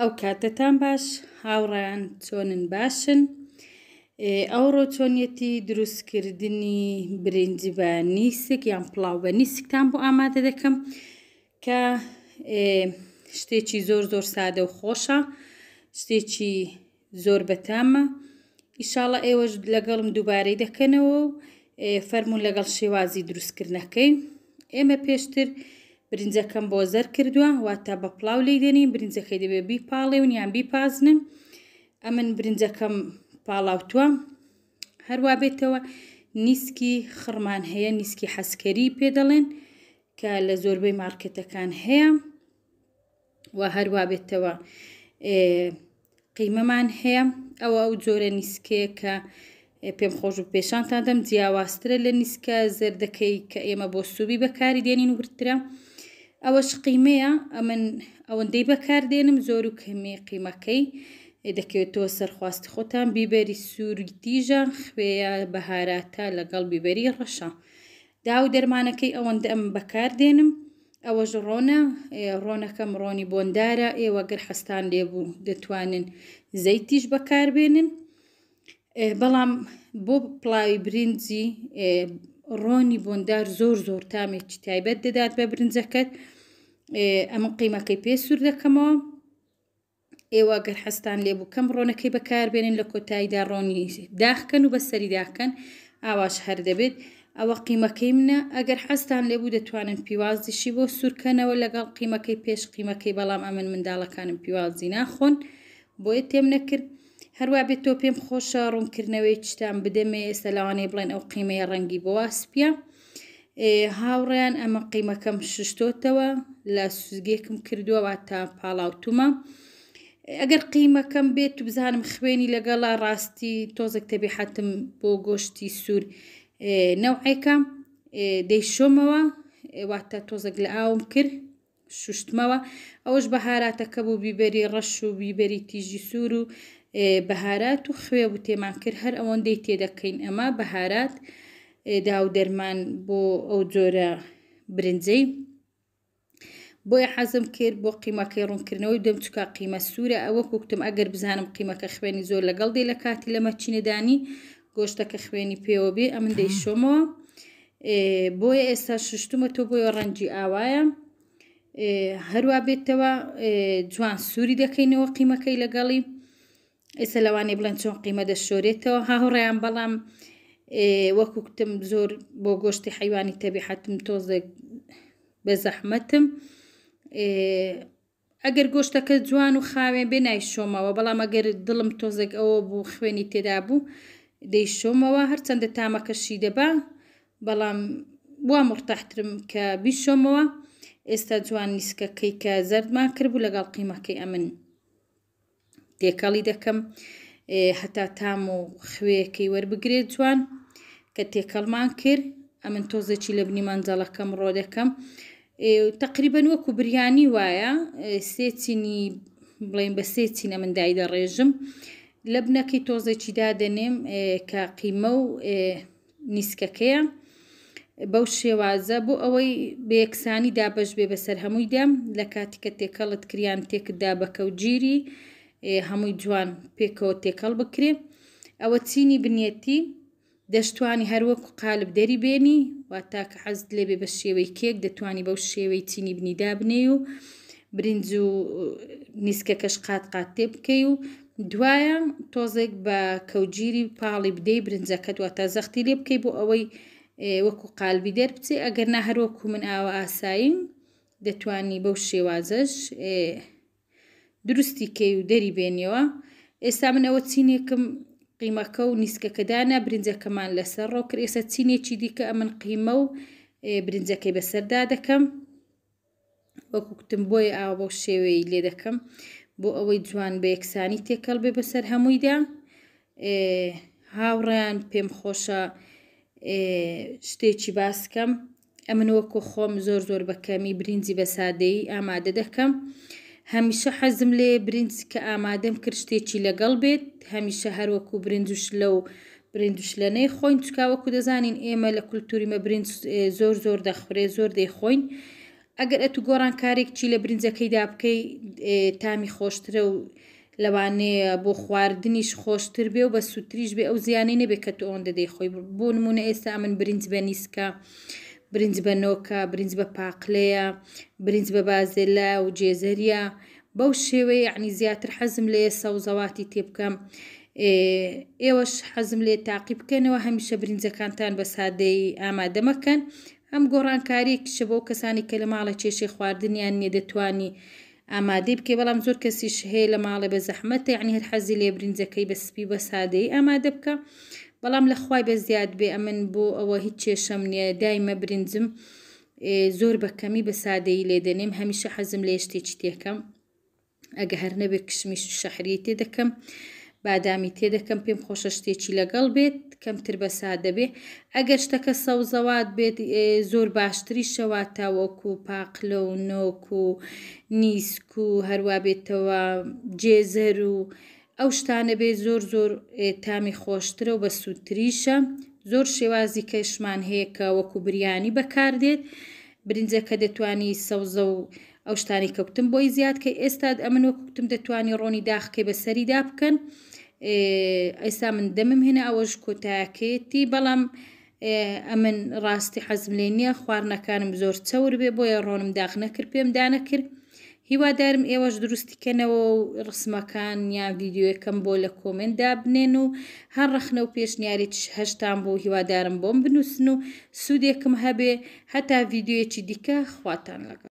ئەو کاتتان باش هاوڕیان چۆنن باشن ئەوڕۆ چۆنیەتی دروستکردنی برنجی بە نیسک یان پڵاو بە نیسکتان بۆ ئامادە دەکەم کە شتێکی زۆر زۆر سادە و خۆشە شتێکی زۆر بەتامە ئیشاڵە ئێوەش لەگەڵم دووبارەی دەکەنەوە و فەرمونون لەگەڵ شێوازی دروستکردنەکەی ئێمە پێشتر برنجەکەم بۆ زەر کردووە واتە بە پڵاو لی دێنین برنجەکەی دەبێ بیپاڵێ ونیان بیپازنم ئەمن برنجەکەم پاڵاوتووە هەروە بێتەوە نیسکی خڕمان هەیە نیسکی حەسکەری پێدەڵێن کە لە زۆربەی مارکەتەکان هەیە و هەروە بێتەوە قیمەمان هەیە ئەوە ئەو جۆرە نیسکەیە کە پێم خۆش و پێشانتان دەم جیاوازترە لە نیسکە زەردەکەی کە ئێمە بۆ سوبی بەکاری دێنین ورترە. ئەوەش قیمەیە ئەمن ئەوەندەی بەکاردێنم زۆر و کەمی قیمەکەی دەکەوێتەوە سەرخواستی خۆتان بیبەری سووری دیژە خوێە بەهاراتە لەگەڵ بیبەری ڕەشە داو دەرمانەکەی ئەوەندە ئەم بەکاردێنم ئەوەش ڕۆنە ڕۆنەکەم ڕۆنی بۆندارە ئێوە گەر حەستان لێبوو دەتوانن زەیتیش بەکاربێنن بەڵام بۆ پڵاوی برنجی ڕۆنی بۆندار زۆر زۆر تامێکی تایبەت دەدات بە برنجەکەت ئەمە قیمەکەی پێ سوور دەکەمەوە ئێوە گەر هەستان لێبوو کەم ڕۆنەکەی بەکاربێنن لە کۆتاییدا ڕۆنی داخکەن و بەسەری داکەن ئاواش هەر دەبێت ئەوە قیمەکەی منە ئەگەر حەستان لێبوو دەتوانن پیوازیشی بۆ سوورکەنەوە لەگەڵ قیمەکەی پێش قیمەکەی بەڵام ئەمن منداڵەکانم پیوازی ناخۆن بۆیە تێم نەکرد هەروە بێت تۆ پێم خۆشە ڕوونکردنەوەی چتان بدەمێ ئێستا لەوانەیە بڵێن ئەو قیمەیە ڕەنگی بۆ واسپیا هاوڕیان ئەمە قیمەکەم ششتۆتەوە لە سوزگێکم کردووەوە تا پاڵاوتومە ئەگەر قیمەکەم بێت و بزانم خوێنی لەگەڵا ڕاستی تۆزێک تەبی حتم بۆ گۆشتی سوور نەوعیکە دەیشۆمەوە واتە تۆزەک لە ئاوم کرد شوشتمەوە ئەوش بەهاراتەکە بوو بیبەری ڕەش و بیبەری تیژی سوور و بەهارات و خوێ و تێمان کرد هەر ئەوەندەی تێدەکەین ئەمە بەهارات داو دەرمان بۆ ئەو جۆرە برنجەی بۆیە حەزم کرد بۆ قیمەکەی ڕوونکردنەوەی دەم چک قیمە سوورە ئەوە کوکتم ئەگەر بزانم قیمەکە خوێنی زۆر لەگەڵ دێ لە کاتی لەمە چینەدانی گۆشتەکە خوێنی پێوە بێ ئەمن دەیشۆمەوە بۆیە ئێستا ششتمە تۆ بۆیە ڕەنجی ئاوایە هەروە بێتەوە جوان سووری دەکەینەوە قیمەکەی لەگەڵی ئێستا لەوانێ بڵند چۆن قیمە دەشۆرێتەوە هاهوڕیان بەڵام وەکوکتم زۆر بۆ گۆشتی حیوانی تەبیحەتم تۆزە بە زەحمەتم. ئەگەر گۆشتەکە جوان و خاوێن بێ نایشۆمەوە بەڵام ئەگەر دڵم تۆزێک ئەوە بوو خوێنی تێدا بوو دەیشۆمەوە هەرچەندە تامەکەشی دەبا بەڵام وا مرتەحترم کە بیشۆمەوە ئێستا جوان نیسکەکەی کە زەردمان کردبوو لەگەڵ قیمەکەی ئەمن تێکەڵی دەکەم هەتا تام و خوێەکەی وەربگرێت جوان کە تێکەڵمان کرد ئەمن تۆزێکی لە بنی مانجاڵەکەم ڕۆ دەکەم. تقریبن وەکو بریانی وایە سێچینی بڵێن بە سێچینە مندای دەڕێژم لە بنەکەی تۆزێکی دادەنێم کە قیمە و نیسکەکەیە بەو شێوازە بۆ ئەوەی بەیەکسانی دابش بێ بەسەر هەمووی دام لە کاتیکە تێکەڵت کریان تێکدا بەکە و گیری هەمووی جوان پێکەوە تێکەڵ بکرێ ئەوە چینی بنیەتی دەشتوانی هەروەک قالب دەری بێنی و تاکە حەزت لێبێ بە شێوەی کێک دەتوانی بەو شێوەی چینی بنیدا بنێ و برنج و نیسکەکەش قات قات تێ بکەی و دوایە تۆزێک بە کەوگیری پاڵی بدەی برنجەکەت و تا زەختی لێ بکەی بۆ ئەوەی وەکو قالبی دەر بچێ ئەگەر نا هەروەکو من ئاوە ئاساییم دەتوانی بەو شێوازەش دروستی کەی و دەری بێنیەوە ئێستا من ئەوە چینێکم قیمەکە و نیسکەکەدانە برنجەکەمان لەسەر ڕۆ کرێسە چینێکی دیکە ئەمن قیمە و برنجەکەی بەسەردا دەکەم وەکوکتم بۆی ئاوا بۆ شێوەی لێ دەکەم بۆ ئەوەی جوان بە یەکسانی تێکەڵ بێ بەسەر هەموویدا هاوڕیان پێم خۆشە شتێکی باسکەم ئەمن وەکو خۆم زۆر زۆر بەکەمی برنجی بە سادەی ئامادە دەکەم. هەمیشە حەزم لێ برنج کە ئامادەم کرد شتێکی لەگەڵ بێت هەمیشە هەروەکو برنجوش لەو برنجش لەنەی خۆین چکاوەکو دەزانین ئێمە لە کولتوریمە برنج زۆر زۆر دەخورێ زۆر دەیخۆین ئەگەر ئەتو گۆران کارێکچی لە برنجەکەیدا بکەی تامی خۆشترە و لەوانەیە بۆ خواردنیش خۆشتر بێ و بە سووتریش بێ ئەو زیانی نەبێ کە تۆ ئەوەندە دەی خۆی بۆ نمونە ئێستا من برنج بە نیسکە. برنج بە نۆکە برنج بە پاقلەیە برنج بە بازێلا و جێزەریە بەو شێوەیە عنی زیاتر حەزم لێ سەوزەواتی تێ بکەم ئێوەش حەزم لێ تاقی بکەنەوە هەمیشە برنجەکانتان بە سادەی ئامادەمەکەن ئەم گۆڕانکاریکشە بۆ کەسانی کە لە ماڵە کێشەی خواردنیان نێدەتوانی ئامادەی بکەی بەڵام زۆر کەسیش هەیە لە ماڵێ بە زەحمەتی عنی هەر حەزی لێ برنجەکەی بەسپی بە سادەی ئامادە بکە بەڵام لە خی بە زیاد بێ ئەمن بۆ ئەوە هیچ کێشەم نییە دایمە برنجم زۆر بەکەمی بە سادەی لێدەنێم هەمیشە حەزم لە شتێکی تێکەم ئەگە هەر نەبێ کشمیش شەحری تێ دەکەم بادامی تێ دەکەم پێم خۆشە شتێکی لەگەڵ بێت کەمتر بە سادە بێ ئەگەر شتەکە سەوزەوات بێت زۆر باشتری شەوا تاوەکو و پاقلە و نۆک و نیسک و هەروە بێتەوە جێزەر و ئەو شتانە بێ زۆر زۆر تامی خۆشترە و بە سووتریشە زۆر شێوازی کەشمان هەیە کە وەکو بریانی بەکاردێت برنجە کە دەتوانی سەوزە و ئەو شتانی کەوتم بۆی زیاد کە ئێستا ئەمن وەکوتم دەتوانی ڕۆنی داخکەی بە سەریدا بکەن ئێستا من دەمم هێنا ئەوەش کۆتاکێتی بەڵام ئەمن ڕاستی حەزم لێ نییە خواردنەکانم زۆر چەور بێ بۆیە ڕۆنم داغ نەکرد پێم دانەکرد هیوادارم ئێوەش دروستیکەنەوە و ڕسمەکان یا ویددیوەکەم بۆ لە کۆمندا بنێن و هەر ڕخنە و پێشنیاری هەشتان بۆ هیوادارم بۆم بنووسن و سوودێکم هەبێ هەتا ویددیوەکی دیکە خواتان لەگە